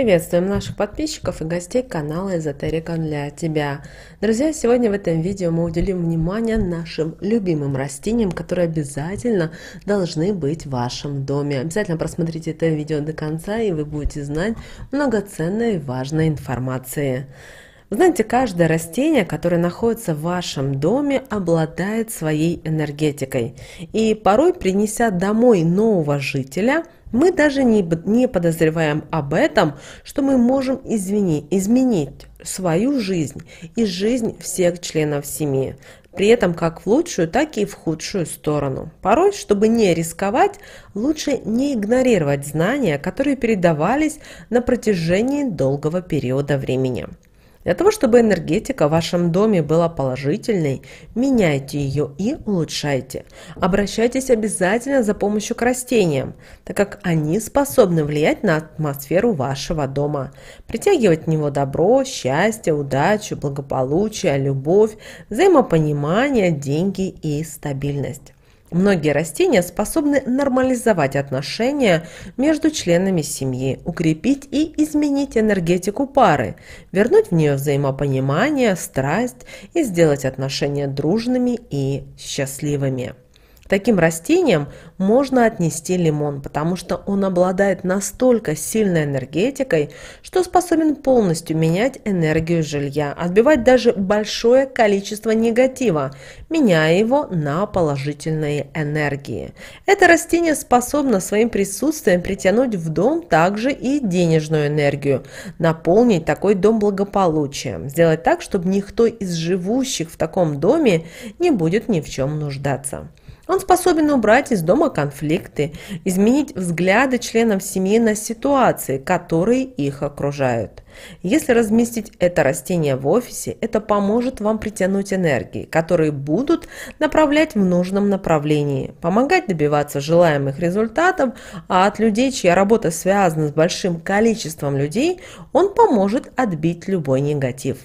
Приветствуем наших подписчиков и гостей канала Эзотерика для тебя. Друзья, сегодня в этом видео мы уделим внимание нашим любимым растениям, которые обязательно должны быть в вашем доме. Обязательно просмотрите это видео до конца, и вы будете знать много ценной и важной информации. Вы знаете, каждое растение, которое находится в вашем доме, обладает своей энергетикой. И порой, принеся домой нового жителя – мы даже не, не подозреваем об этом, что мы можем извини, изменить свою жизнь и жизнь всех членов семьи, при этом как в лучшую, так и в худшую сторону. Порой, чтобы не рисковать, лучше не игнорировать знания, которые передавались на протяжении долгого периода времени. Для того, чтобы энергетика в вашем доме была положительной, меняйте ее и улучшайте. Обращайтесь обязательно за помощью к растениям, так как они способны влиять на атмосферу вашего дома, притягивать в него добро, счастье, удачу, благополучие, любовь, взаимопонимание, деньги и стабильность. Многие растения способны нормализовать отношения между членами семьи, укрепить и изменить энергетику пары, вернуть в нее взаимопонимание, страсть и сделать отношения дружными и счастливыми таким растением можно отнести лимон, потому что он обладает настолько сильной энергетикой, что способен полностью менять энергию жилья, отбивать даже большое количество негатива, меняя его на положительные энергии. Это растение способно своим присутствием притянуть в дом также и денежную энергию, наполнить такой дом благополучием, сделать так, чтобы никто из живущих в таком доме не будет ни в чем нуждаться. Он способен убрать из дома конфликты, изменить взгляды членов семьи на ситуации, которые их окружают. Если разместить это растение в офисе, это поможет вам притянуть энергии, которые будут направлять в нужном направлении, помогать добиваться желаемых результатов, а от людей, чья работа связана с большим количеством людей, он поможет отбить любой негатив.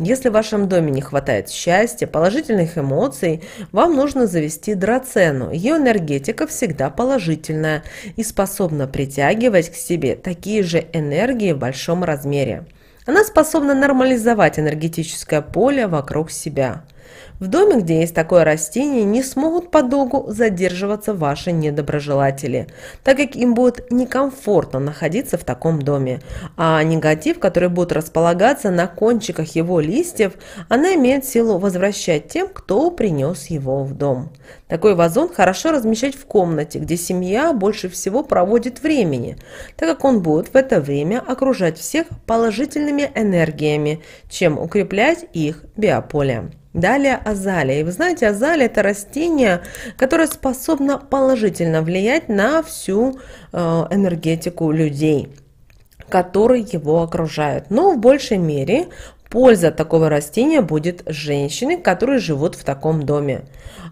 Если в вашем доме не хватает счастья, положительных эмоций, вам нужно завести драцену. Ее энергетика всегда положительная и способна притягивать к себе такие же энергии в большом размере. Она способна нормализовать энергетическое поле вокруг себя – в доме, где есть такое растение, не смогут подолгу задерживаться ваши недоброжелатели, так как им будет некомфортно находиться в таком доме, а негатив, который будет располагаться на кончиках его листьев, она имеет силу возвращать тем, кто принес его в дом. Такой вазон хорошо размещать в комнате, где семья больше всего проводит времени, так как он будет в это время окружать всех положительными энергиями, чем укреплять их биополе. Далее азалия. И вы знаете, азалия – это растение, которое способно положительно влиять на всю э, энергетику людей которые его окружают. Но в большей мере Польза такого растения будет женщины, которые живут в таком доме.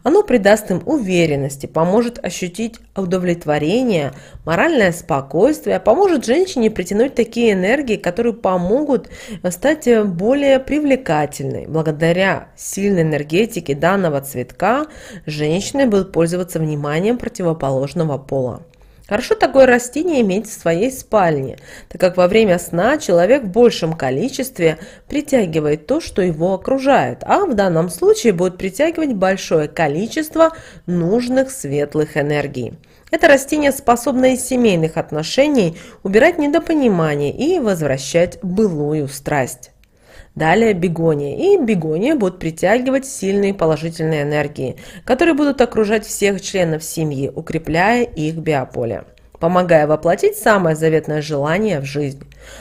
Оно придаст им уверенности, поможет ощутить удовлетворение, моральное спокойствие, поможет женщине притянуть такие энергии, которые помогут э, стать э, более привлекательной. Благодаря сильной энергетике данного цветка женщины будут пользоваться вниманием противоположного пола. Хорошо такое растение иметь в своей спальне, так как во время сна человек в большем количестве притягивает то, что его окружает, а в данном случае будет притягивать большое количество нужных светлых энергий. Это растение способно из семейных отношений убирать недопонимание и возвращать былую страсть. Далее бегония. И бегония будут притягивать сильные положительные энергии, которые будут окружать всех членов семьи, укрепляя их биополе помогая воплотить самое заветное желание в жизнь.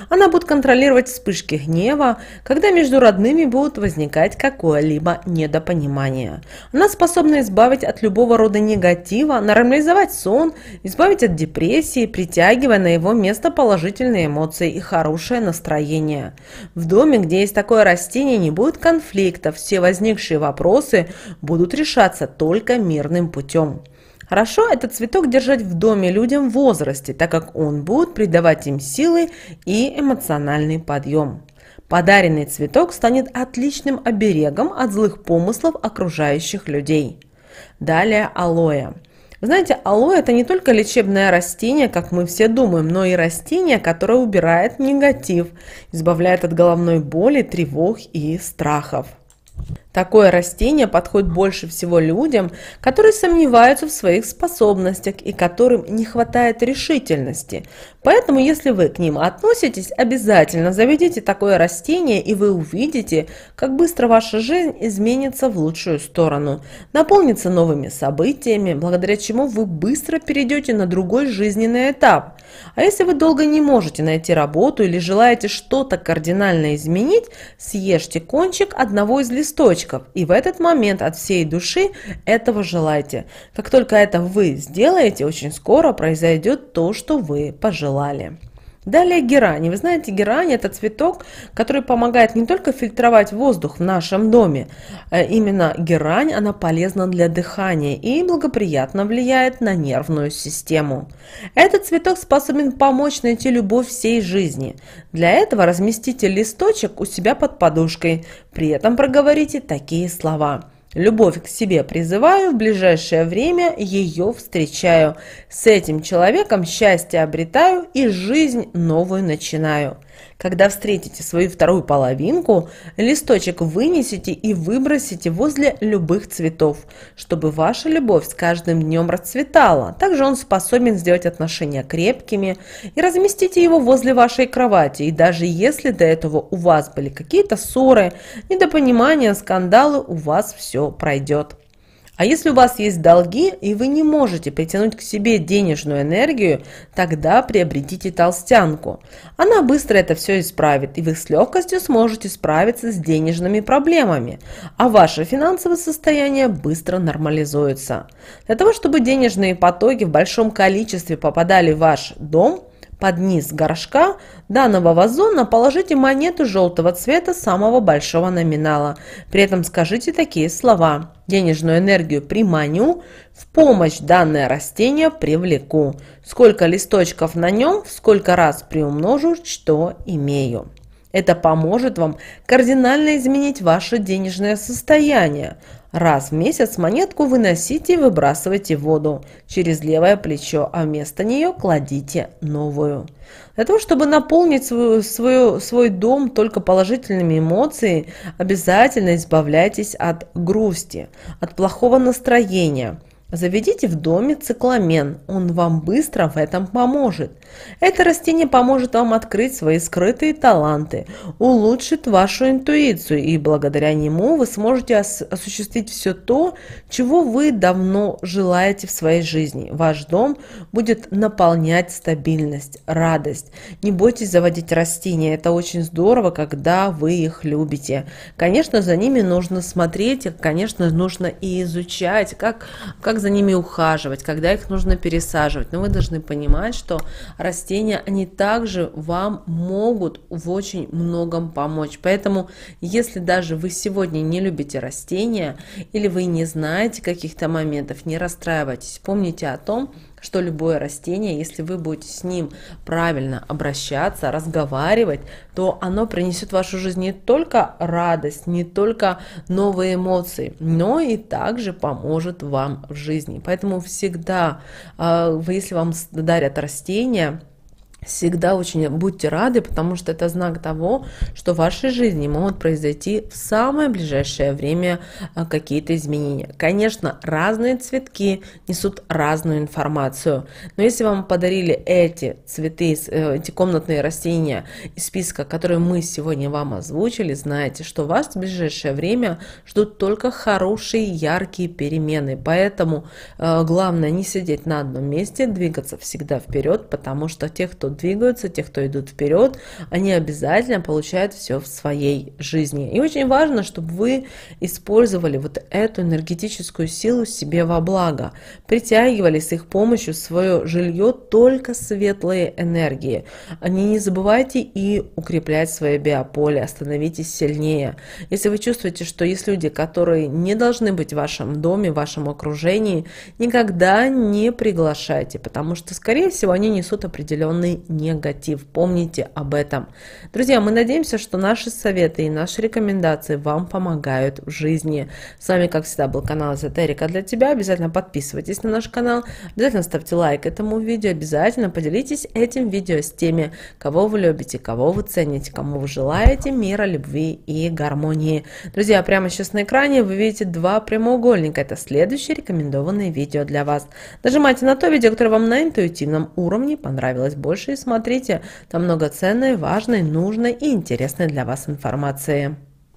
Она будет контролировать вспышки гнева, когда между родными будут возникать какое-либо недопонимание. Она способна избавить от любого рода негатива, нормализовать сон, избавить от депрессии, притягивая на его место положительные эмоции и хорошее настроение. В доме, где есть такое растение, не будет конфликтов, все возникшие вопросы будут решаться только мирным путем. Хорошо этот цветок держать в доме людям в возрасте, так как он будет придавать им силы и эмоциональный подъем. Подаренный цветок станет отличным оберегом от злых помыслов окружающих людей. Далее алоэ. Вы знаете, алоэ это не только лечебное растение, как мы все думаем, но и растение, которое убирает негатив, избавляет от головной боли, тревог и страхов. Такое растение подходит больше всего людям, которые сомневаются в своих способностях и которым не хватает решительности. Поэтому, если вы к ним относитесь, обязательно заведите такое растение, и вы увидите, как быстро ваша жизнь изменится в лучшую сторону, наполнится новыми событиями, благодаря чему вы быстро перейдете на другой жизненный этап. А если вы долго не можете найти работу или желаете что-то кардинально изменить, съешьте кончик одного из листочков цветочков. И в этот момент от всей души этого желайте. Как только это вы сделаете, очень скоро произойдет то, что вы пожелали. Далее герань. Вы знаете, герань это цветок, который помогает не только фильтровать воздух в нашем доме. А именно герань, она полезна для дыхания и благоприятно влияет на нервную систему. Этот цветок способен помочь найти любовь всей жизни. Для этого разместите листочек у себя под подушкой. При этом проговорите такие слова. Любовь к себе призываю, в ближайшее время ее встречаю. С этим человеком счастье обретаю и жизнь новую начинаю. Когда встретите свою вторую половинку, листочек вынесите и выбросите возле любых цветов, чтобы ваша любовь с каждым днем расцветала. Также он способен сделать отношения крепкими и разместите его возле вашей кровати. И даже если до этого у вас были какие-то ссоры, недопонимания, скандалы, у вас все пройдет. А если у вас есть долги и вы не можете притянуть к себе денежную энергию, тогда приобретите толстянку. Она быстро это все исправит, и вы с легкостью сможете справиться с денежными проблемами, а ваше финансовое состояние быстро нормализуется. Для того, чтобы денежные потоки в большом количестве попадали в ваш дом – под низ горшка данного вазона положите монету желтого цвета самого большого номинала. При этом скажите такие слова. Денежную энергию приманю, в помощь данное растение привлеку. Сколько листочков на нем, сколько раз приумножу, что имею. Это поможет вам кардинально изменить ваше денежное состояние, Раз в месяц монетку выносите и выбрасывайте в воду через левое плечо, а вместо нее кладите новую. Для того, чтобы наполнить свою, свою, свой дом только положительными эмоциями, обязательно избавляйтесь от грусти, от плохого настроения – Заведите в доме цикламен, он вам быстро в этом поможет. Это растение поможет вам открыть свои скрытые таланты, улучшит вашу интуицию, и благодаря нему вы сможете ос осуществить все то, чего вы давно желаете в своей жизни. Ваш дом будет наполнять стабильность, радость. Не бойтесь заводить растения, это очень здорово, когда вы их любите. Конечно, за ними нужно смотреть, конечно, нужно и изучать, как, как как за ними ухаживать, когда их нужно пересаживать. Но вы должны понимать, что растения, они также вам могут в очень многом помочь. Поэтому, если даже вы сегодня не любите растения или вы не знаете каких-то моментов, не расстраивайтесь. Помните о том, что любое растение, если вы будете с ним правильно обращаться, разговаривать, то оно принесет в вашу жизнь не только радость, не только новые эмоции, но и также поможет вам в жизни. Поэтому всегда, а, если вам дарят растения, Всегда очень будьте рады, потому что это знак того, что в вашей жизни могут произойти в самое ближайшее время э, какие-то изменения. Конечно, разные цветки несут разную информацию, но если вам подарили эти цветы, э, эти комнатные растения из списка, которые мы сегодня вам озвучили, знаете, что вас в ближайшее время ждут только хорошие, яркие перемены. Поэтому э, главное не сидеть на одном месте, двигаться всегда вперед, потому что те, кто двигаются, те, кто идут вперед, они обязательно получают все в своей жизни. И очень важно, чтобы вы использовали вот эту энергетическую силу себе во благо, притягивали с их помощью свое жилье только светлые энергии. Они не забывайте и укреплять свое биополе, становитесь сильнее. Если вы чувствуете, что есть люди, которые не должны быть в вашем доме, в вашем окружении, никогда не приглашайте, потому что, скорее всего, они несут определенные негатив. Помните об этом. Друзья, мы надеемся, что наши советы и наши рекомендации вам помогают в жизни. С вами, как всегда, был канал Эзотерика для тебя. Обязательно подписывайтесь на наш канал, обязательно ставьте лайк этому видео, обязательно поделитесь этим видео с теми, кого вы любите, кого вы цените, кому вы желаете мира, любви и гармонии. Друзья, прямо сейчас на экране вы видите два прямоугольника. Это следующее рекомендованное видео для вас. Нажимайте на то видео, которое вам на интуитивном уровне понравилось больше смотрите. Там много ценной, важной, нужной и интересной для вас информации.